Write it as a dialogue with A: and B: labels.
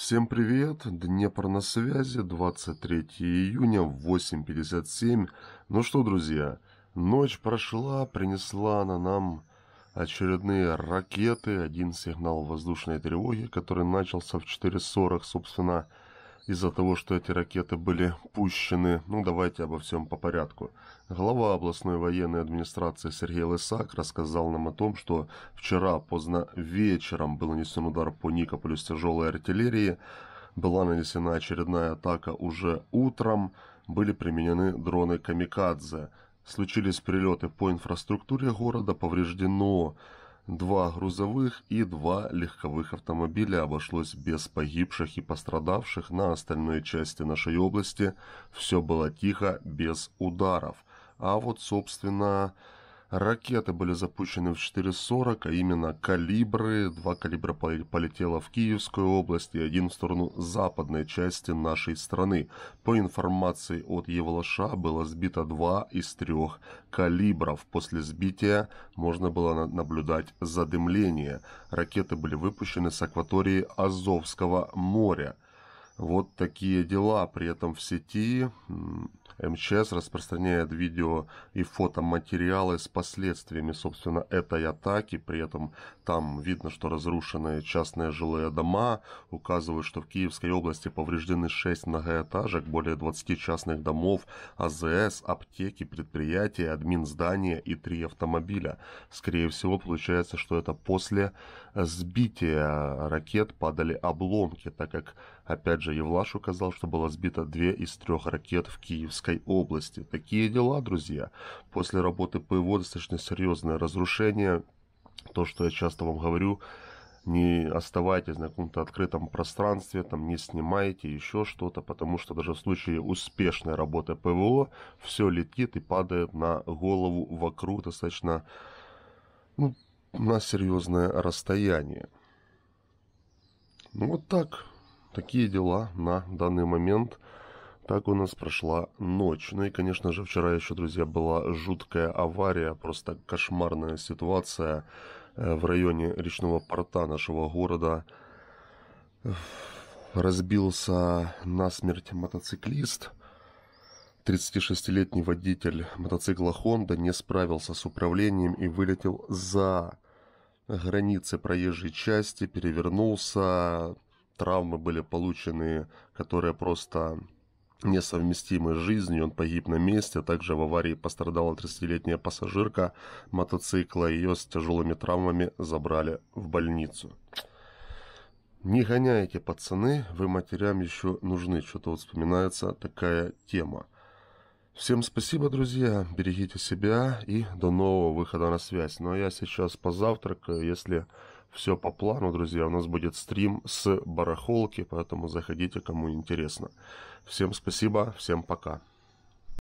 A: Всем привет! Днепр на связи, 23 июня, 8.57. Ну что, друзья, ночь прошла, принесла она нам очередные ракеты, один сигнал воздушной тревоги, который начался в 4.40, собственно, из-за того, что эти ракеты были пущены, ну давайте обо всем по порядку. Глава областной военной администрации Сергей Лысак рассказал нам о том, что вчера поздно вечером был нанесен удар по Никополю с тяжелой артиллерии, была нанесена очередная атака уже утром, были применены дроны «Камикадзе». Случились прилеты по инфраструктуре города, повреждено Два грузовых и два легковых автомобиля обошлось без погибших и пострадавших на остальной части нашей области. Все было тихо, без ударов. А вот, собственно, Ракеты были запущены в 4.40, а именно калибры. Два калибра полетело в Киевскую область и один в сторону западной части нашей страны. По информации от Евлаша было сбито два из трех калибров. После сбития можно было наблюдать задымление. Ракеты были выпущены с акватории Азовского моря. Вот такие дела. При этом в сети МЧС распространяет видео и фотоматериалы с последствиями, собственно, этой атаки. При этом там видно, что разрушены частные жилые дома. Указывают, что в Киевской области повреждены 6 многоэтажек, более 20 частных домов, АЗС, аптеки, предприятия, админ здания и 3 автомобиля. Скорее всего, получается, что это после сбития ракет падали обломки, так как Опять же, Евлаш указал, что было сбито две из трех ракет в Киевской области. Такие дела, друзья. После работы ПВО достаточно серьезное разрушение. То, что я часто вам говорю, не оставайтесь на каком-то открытом пространстве, там не снимайте еще что-то, потому что даже в случае успешной работы ПВО все летит и падает на голову вокруг достаточно ну, на серьезное расстояние. Ну вот так. Такие дела на данный момент. Так у нас прошла ночь. Ну и, конечно же, вчера еще, друзья, была жуткая авария, просто кошмарная ситуация э, в районе речного порта нашего города. Разбился насмерть мотоциклист. 36-летний водитель мотоцикла Honda не справился с управлением и вылетел за границы проезжей части, перевернулся, травмы были получены, которые просто несовместимы с жизнью, он погиб на месте. Также в аварии пострадала 30-летняя пассажирка мотоцикла, ее с тяжелыми травмами забрали в больницу. Не гоняйте, пацаны, вы матерям еще нужны. Что-то вот вспоминается такая тема. Всем спасибо, друзья, берегите себя и до нового выхода на связь. Ну а я сейчас позавтракаю, если все по плану, друзья. У нас будет стрим с барахолки, поэтому заходите, кому интересно. Всем спасибо, всем пока.